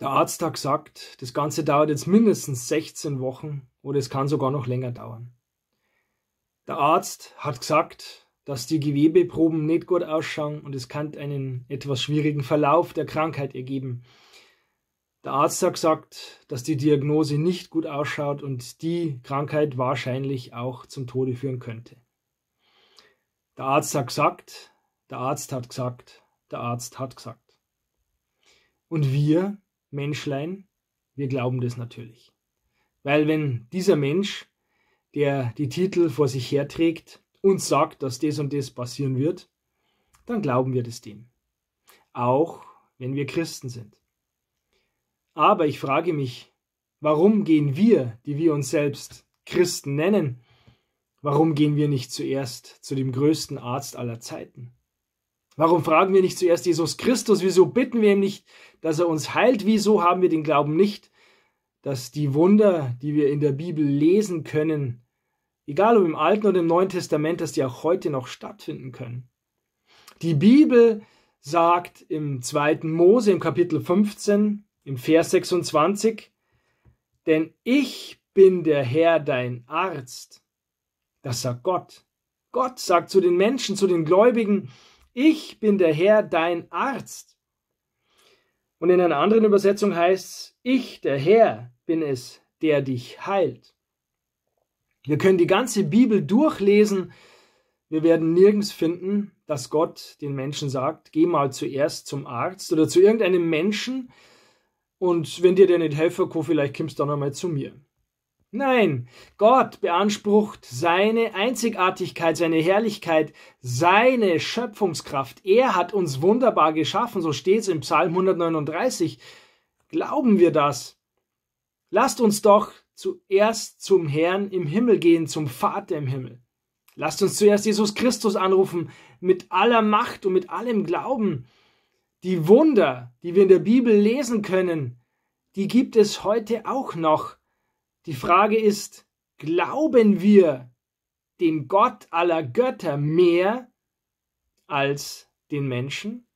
Der Arzt hat gesagt, das Ganze dauert jetzt mindestens 16 Wochen oder es kann sogar noch länger dauern. Der Arzt hat gesagt, dass die Gewebeproben nicht gut ausschauen und es kann einen etwas schwierigen Verlauf der Krankheit ergeben. Der Arzt hat gesagt, dass die Diagnose nicht gut ausschaut und die Krankheit wahrscheinlich auch zum Tode führen könnte. Der Arzt hat gesagt, der Arzt hat gesagt, der Arzt hat gesagt. Und wir, Menschlein, wir glauben das natürlich. Weil wenn dieser Mensch, der die Titel vor sich herträgt, uns sagt, dass das und das passieren wird, dann glauben wir das dem. Auch wenn wir Christen sind. Aber ich frage mich, warum gehen wir, die wir uns selbst Christen nennen, warum gehen wir nicht zuerst zu dem größten Arzt aller Zeiten? Warum fragen wir nicht zuerst Jesus Christus? Wieso bitten wir ihm nicht, dass er uns heilt? Wieso haben wir den Glauben nicht, dass die Wunder, die wir in der Bibel lesen können, egal ob im Alten oder im Neuen Testament, dass die auch heute noch stattfinden können? Die Bibel sagt im 2. Mose im Kapitel 15, im Vers 26, denn ich bin der Herr dein Arzt. Das sagt Gott. Gott sagt zu den Menschen, zu den Gläubigen, ich bin der Herr, dein Arzt. Und in einer anderen Übersetzung heißt es, ich, der Herr, bin es, der dich heilt. Wir können die ganze Bibel durchlesen. Wir werden nirgends finden, dass Gott den Menschen sagt, geh mal zuerst zum Arzt oder zu irgendeinem Menschen und wenn dir der nicht helfen kann, vielleicht kommst du dann einmal zu mir. Nein, Gott beansprucht seine Einzigartigkeit, seine Herrlichkeit, seine Schöpfungskraft. Er hat uns wunderbar geschaffen, so steht es im Psalm 139. Glauben wir das? Lasst uns doch zuerst zum Herrn im Himmel gehen, zum Vater im Himmel. Lasst uns zuerst Jesus Christus anrufen, mit aller Macht und mit allem Glauben. Die Wunder, die wir in der Bibel lesen können, die gibt es heute auch noch. Die Frage ist, glauben wir dem Gott aller Götter mehr als den Menschen?